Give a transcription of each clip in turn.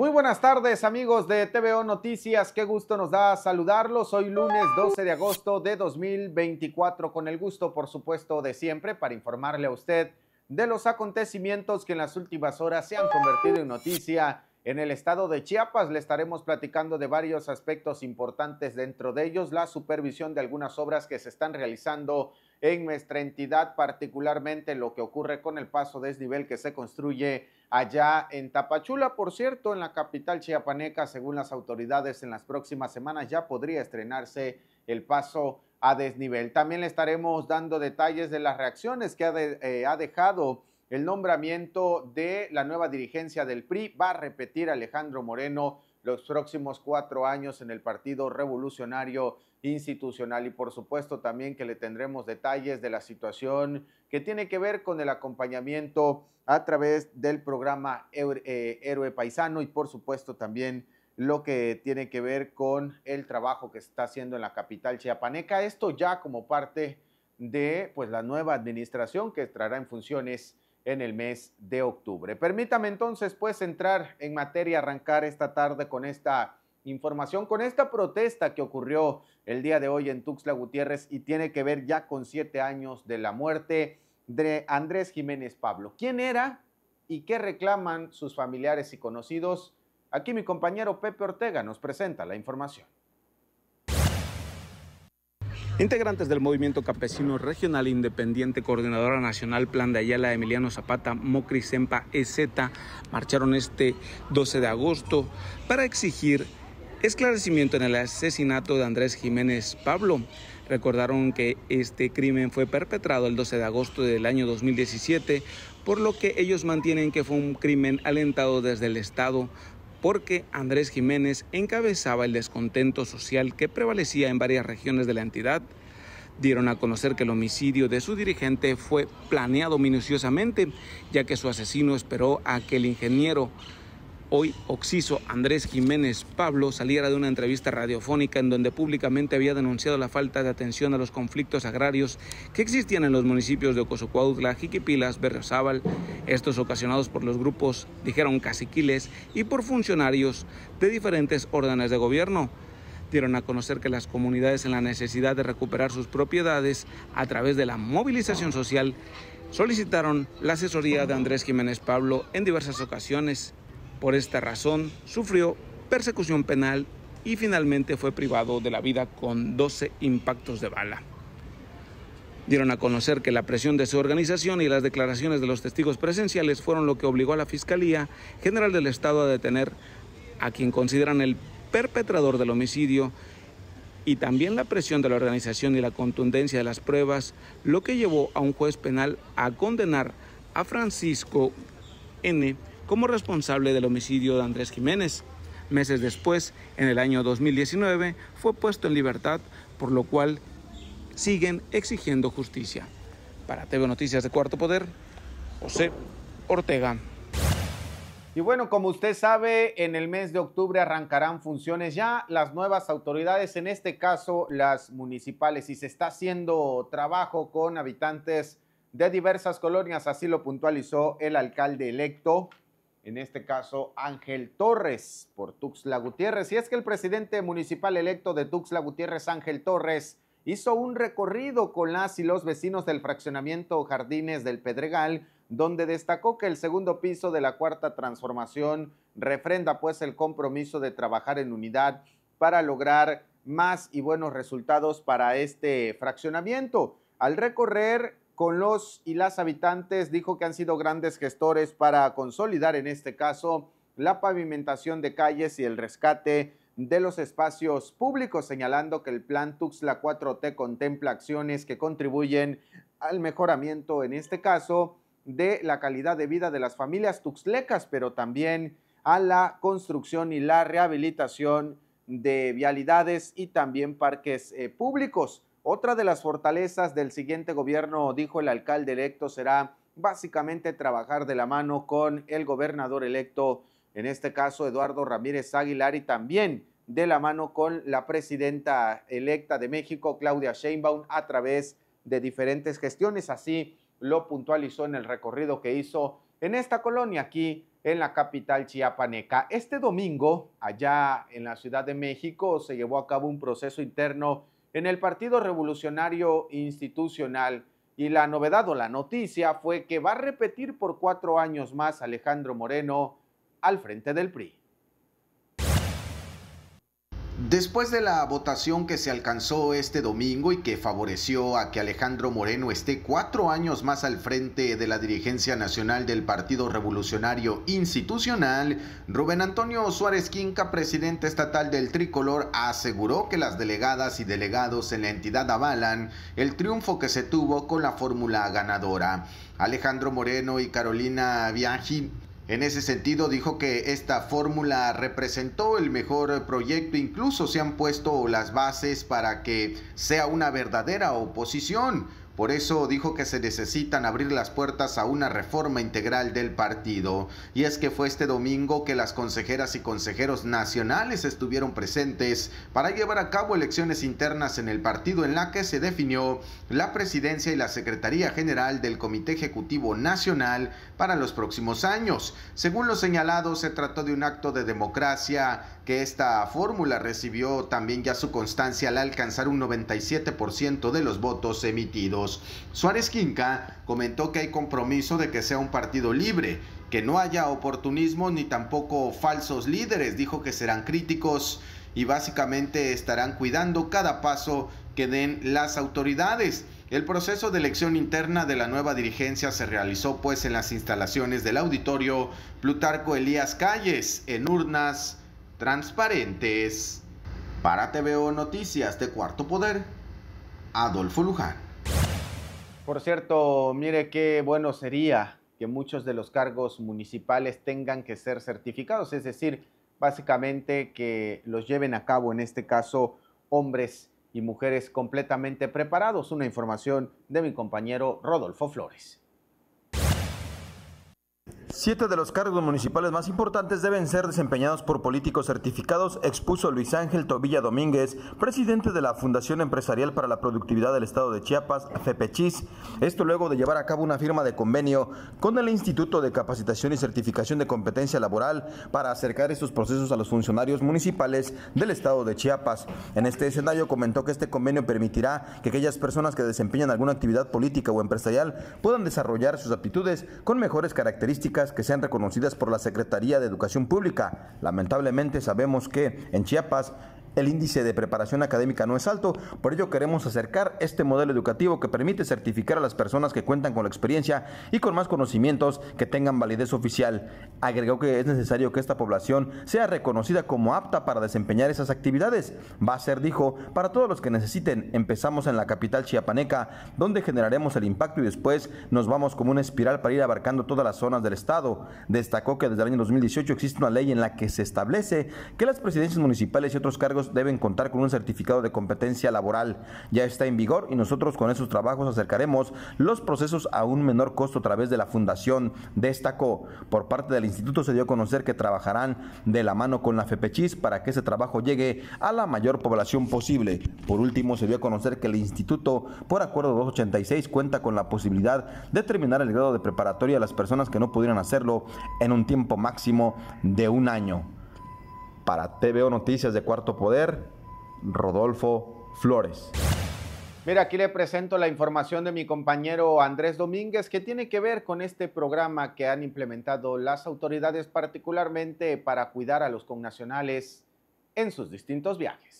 Muy buenas tardes amigos de TVO Noticias, qué gusto nos da saludarlos. Hoy lunes 12 de agosto de 2024, con el gusto por supuesto de siempre para informarle a usted de los acontecimientos que en las últimas horas se han convertido en noticia en el estado de Chiapas. Le estaremos platicando de varios aspectos importantes, dentro de ellos la supervisión de algunas obras que se están realizando en nuestra entidad, particularmente lo que ocurre con el paso desnivel que se construye allá en Tapachula. Por cierto, en la capital chiapaneca, según las autoridades, en las próximas semanas ya podría estrenarse el paso a desnivel. También le estaremos dando detalles de las reacciones que ha, eh, ha dejado el nombramiento de la nueva dirigencia del PRI. Va a repetir Alejandro Moreno los próximos cuatro años en el Partido Revolucionario Institucional y por supuesto también que le tendremos detalles de la situación que tiene que ver con el acompañamiento a través del programa Héroe eh, Paisano y por supuesto también lo que tiene que ver con el trabajo que se está haciendo en la capital chiapaneca. Esto ya como parte de pues, la nueva administración que estará en funciones en el mes de octubre. Permítame entonces pues entrar en materia, arrancar esta tarde con esta información, con esta protesta que ocurrió el día de hoy en Tuxtla Gutiérrez y tiene que ver ya con siete años de la muerte de Andrés Jiménez Pablo. ¿Quién era y qué reclaman sus familiares y conocidos? Aquí mi compañero Pepe Ortega nos presenta la información. Integrantes del Movimiento Campesino Regional Independiente, Coordinadora Nacional Plan de Ayala, Emiliano Zapata, Mocri Sempa, EZ, marcharon este 12 de agosto para exigir esclarecimiento en el asesinato de Andrés Jiménez Pablo. Recordaron que este crimen fue perpetrado el 12 de agosto del año 2017, por lo que ellos mantienen que fue un crimen alentado desde el Estado porque Andrés Jiménez encabezaba el descontento social que prevalecía en varias regiones de la entidad. Dieron a conocer que el homicidio de su dirigente fue planeado minuciosamente, ya que su asesino esperó a que el ingeniero Hoy Oxiso Andrés Jiménez Pablo saliera de una entrevista radiofónica en donde públicamente había denunciado la falta de atención a los conflictos agrarios que existían en los municipios de Ocosocuautla, Jiquipilas, Berriozábal, estos ocasionados por los grupos, dijeron caciquiles, y por funcionarios de diferentes órdenes de gobierno dieron a conocer que las comunidades en la necesidad de recuperar sus propiedades a través de la movilización social solicitaron la asesoría de Andrés Jiménez Pablo en diversas ocasiones por esta razón, sufrió persecución penal y finalmente fue privado de la vida con 12 impactos de bala. Dieron a conocer que la presión de su organización y las declaraciones de los testigos presenciales fueron lo que obligó a la Fiscalía General del Estado a detener a quien consideran el perpetrador del homicidio y también la presión de la organización y la contundencia de las pruebas, lo que llevó a un juez penal a condenar a Francisco N como responsable del homicidio de Andrés Jiménez. Meses después, en el año 2019, fue puesto en libertad, por lo cual siguen exigiendo justicia. Para TV Noticias de Cuarto Poder, José Ortega. Y bueno, como usted sabe, en el mes de octubre arrancarán funciones ya las nuevas autoridades, en este caso las municipales, y se está haciendo trabajo con habitantes de diversas colonias, así lo puntualizó el alcalde electo en este caso Ángel Torres por Tuxtla Gutiérrez. Y es que el presidente municipal electo de Tuxtla Gutiérrez, Ángel Torres, hizo un recorrido con las y los vecinos del fraccionamiento Jardines del Pedregal, donde destacó que el segundo piso de la cuarta transformación refrenda pues el compromiso de trabajar en unidad para lograr más y buenos resultados para este fraccionamiento. Al recorrer con los y las habitantes, dijo que han sido grandes gestores para consolidar en este caso la pavimentación de calles y el rescate de los espacios públicos, señalando que el plan Tuxla 4T contempla acciones que contribuyen al mejoramiento, en este caso, de la calidad de vida de las familias tuxlecas, pero también a la construcción y la rehabilitación de vialidades y también parques eh, públicos. Otra de las fortalezas del siguiente gobierno, dijo el alcalde electo, será básicamente trabajar de la mano con el gobernador electo, en este caso Eduardo Ramírez Aguilar, y también de la mano con la presidenta electa de México, Claudia Sheinbaum, a través de diferentes gestiones. Así lo puntualizó en el recorrido que hizo en esta colonia aquí en la capital chiapaneca. Este domingo, allá en la Ciudad de México, se llevó a cabo un proceso interno en el Partido Revolucionario Institucional y la novedad o la noticia fue que va a repetir por cuatro años más Alejandro Moreno al frente del PRI. Después de la votación que se alcanzó este domingo y que favoreció a que Alejandro Moreno esté cuatro años más al frente de la dirigencia nacional del Partido Revolucionario Institucional, Rubén Antonio Suárez Quinca, presidente estatal del Tricolor, aseguró que las delegadas y delegados en la entidad avalan el triunfo que se tuvo con la fórmula ganadora. Alejandro Moreno y Carolina Bianchi en ese sentido, dijo que esta fórmula representó el mejor proyecto, incluso se han puesto las bases para que sea una verdadera oposición por eso dijo que se necesitan abrir las puertas a una reforma integral del partido. Y es que fue este domingo que las consejeras y consejeros nacionales estuvieron presentes para llevar a cabo elecciones internas en el partido en la que se definió la presidencia y la Secretaría General del Comité Ejecutivo Nacional para los próximos años. Según lo señalado, se trató de un acto de democracia esta fórmula recibió también ya su constancia al alcanzar un 97% de los votos emitidos. Suárez Quinca comentó que hay compromiso de que sea un partido libre, que no haya oportunismo ni tampoco falsos líderes, dijo que serán críticos y básicamente estarán cuidando cada paso que den las autoridades. El proceso de elección interna de la nueva dirigencia se realizó pues en las instalaciones del auditorio Plutarco Elías Calles, en urnas transparentes. Para TVO Noticias de Cuarto Poder, Adolfo Luján. Por cierto, mire qué bueno sería que muchos de los cargos municipales tengan que ser certificados, es decir, básicamente que los lleven a cabo, en este caso, hombres y mujeres completamente preparados. Una información de mi compañero Rodolfo Flores. Siete de los cargos municipales más importantes deben ser desempeñados por políticos certificados, expuso Luis Ángel Tobilla Domínguez, presidente de la Fundación Empresarial para la Productividad del Estado de Chiapas, FEPECHIS. Esto luego de llevar a cabo una firma de convenio con el Instituto de Capacitación y Certificación de Competencia Laboral para acercar estos procesos a los funcionarios municipales del Estado de Chiapas. En este escenario comentó que este convenio permitirá que aquellas personas que desempeñan alguna actividad política o empresarial puedan desarrollar sus aptitudes con mejores características que sean reconocidas por la Secretaría de Educación Pública. Lamentablemente sabemos que en Chiapas el índice de preparación académica no es alto, por ello queremos acercar este modelo educativo que permite certificar a las personas que cuentan con la experiencia y con más conocimientos que tengan validez oficial. Agregó que es necesario que esta población sea reconocida como apta para desempeñar esas actividades. Va a ser, dijo, para todos los que necesiten. Empezamos en la capital chiapaneca, donde generaremos el impacto y después nos vamos como una espiral para ir abarcando todas las zonas del estado. Destacó que desde el año 2018 existe una ley en la que se establece que las presidencias municipales y otros cargos deben contar con un certificado de competencia laboral. Ya está en vigor y nosotros con esos trabajos acercaremos los procesos a un menor costo a través de la fundación. Destacó, por parte del instituto se dio a conocer que trabajarán de la mano con la FEPECHIS para que ese trabajo llegue a la mayor población posible. Por último, se dio a conocer que el instituto, por acuerdo 286, cuenta con la posibilidad de terminar el grado de preparatoria a las personas que no pudieran hacerlo en un tiempo máximo de un año. Para TVO Noticias de Cuarto Poder, Rodolfo Flores. Mira, aquí le presento la información de mi compañero Andrés Domínguez que tiene que ver con este programa que han implementado las autoridades particularmente para cuidar a los connacionales en sus distintos viajes.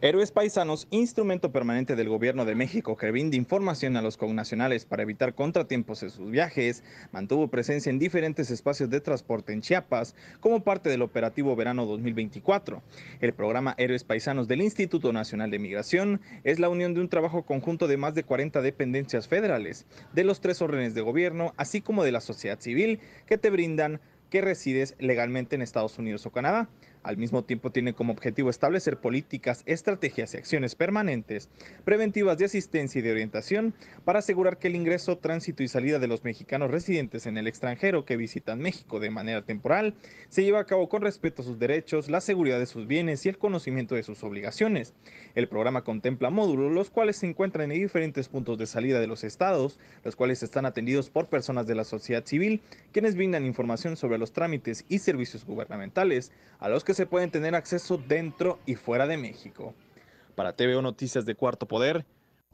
Héroes Paisanos, instrumento permanente del gobierno de México que brinda información a los connacionales para evitar contratiempos en sus viajes, mantuvo presencia en diferentes espacios de transporte en Chiapas como parte del operativo verano 2024. El programa Héroes Paisanos del Instituto Nacional de Migración es la unión de un trabajo conjunto de más de 40 dependencias federales, de los tres órdenes de gobierno, así como de la sociedad civil, que te brindan que resides legalmente en Estados Unidos o Canadá. Al mismo tiempo tiene como objetivo establecer políticas, estrategias y acciones permanentes, preventivas de asistencia y de orientación para asegurar que el ingreso, tránsito y salida de los mexicanos residentes en el extranjero que visitan México de manera temporal se lleva a cabo con respeto a sus derechos, la seguridad de sus bienes y el conocimiento de sus obligaciones. El programa contempla módulos los cuales se encuentran en diferentes puntos de salida de los estados, los cuales están atendidos por personas de la sociedad civil, quienes brindan información sobre los trámites y servicios gubernamentales a los que se pueden tener acceso dentro y fuera de México. Para TVO Noticias de Cuarto Poder,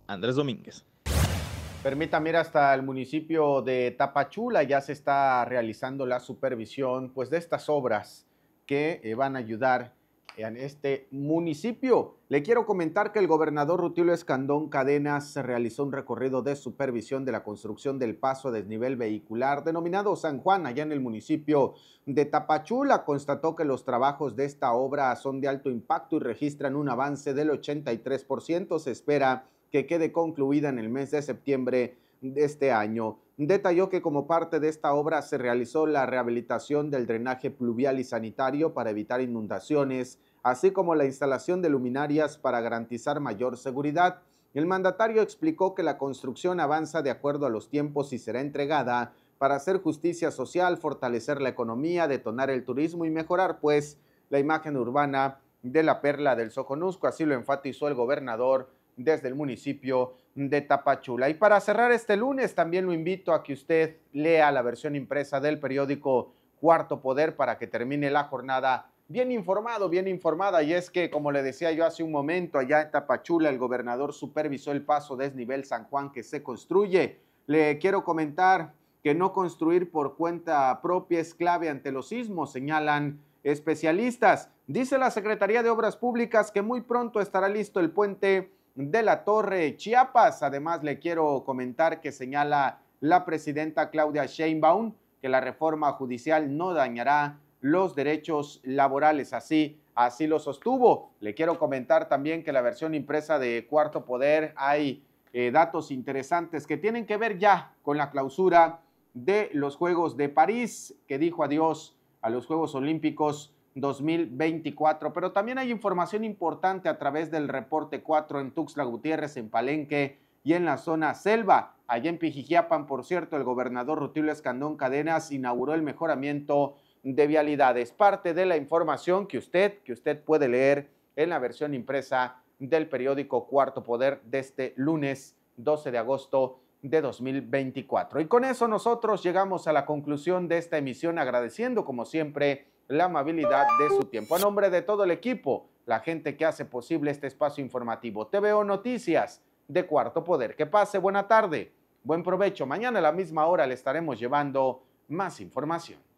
Andrés Domínguez. Permítame ir hasta el municipio de Tapachula, ya se está realizando la supervisión pues, de estas obras que eh, van a ayudar en este municipio. Le quiero comentar que el gobernador Rutilio Escandón Cadenas realizó un recorrido de supervisión de la construcción del paso a desnivel vehicular denominado San Juan, allá en el municipio de Tapachula. Constató que los trabajos de esta obra son de alto impacto y registran un avance del 83%. Se espera que quede concluida en el mes de septiembre de este año. Detalló que como parte de esta obra se realizó la rehabilitación del drenaje pluvial y sanitario para evitar inundaciones, así como la instalación de luminarias para garantizar mayor seguridad. El mandatario explicó que la construcción avanza de acuerdo a los tiempos y será entregada para hacer justicia social, fortalecer la economía, detonar el turismo y mejorar, pues, la imagen urbana de la perla del Soconusco. Así lo enfatizó el gobernador desde el municipio de Tapachula. Y para cerrar este lunes, también lo invito a que usted lea la versión impresa del periódico Cuarto Poder para que termine la jornada bien informado, bien informada. Y es que, como le decía yo hace un momento, allá en Tapachula el gobernador supervisó el paso desnivel San Juan que se construye. Le quiero comentar que no construir por cuenta propia es clave ante los sismos, señalan especialistas. Dice la Secretaría de Obras Públicas que muy pronto estará listo el puente de la Torre Chiapas. Además, le quiero comentar que señala la presidenta Claudia Sheinbaum que la reforma judicial no dañará los derechos laborales. Así, así lo sostuvo. Le quiero comentar también que la versión impresa de Cuarto Poder hay eh, datos interesantes que tienen que ver ya con la clausura de los Juegos de París, que dijo adiós a los Juegos Olímpicos 2024. Pero también hay información importante a través del reporte 4 en Tuxtla Gutiérrez, en Palenque y en la zona selva. Allá en Pijijiapan, por cierto, el gobernador Rutilio Escandón Cadenas inauguró el mejoramiento de vialidades. Parte de la información que usted, que usted puede leer en la versión impresa del periódico Cuarto Poder de este lunes 12 de agosto de 2024. Y con eso nosotros llegamos a la conclusión de esta emisión agradeciendo como siempre la amabilidad de su tiempo. A nombre de todo el equipo, la gente que hace posible este espacio informativo, TVO Noticias de Cuarto Poder. Que pase buena tarde, buen provecho. Mañana a la misma hora le estaremos llevando más información.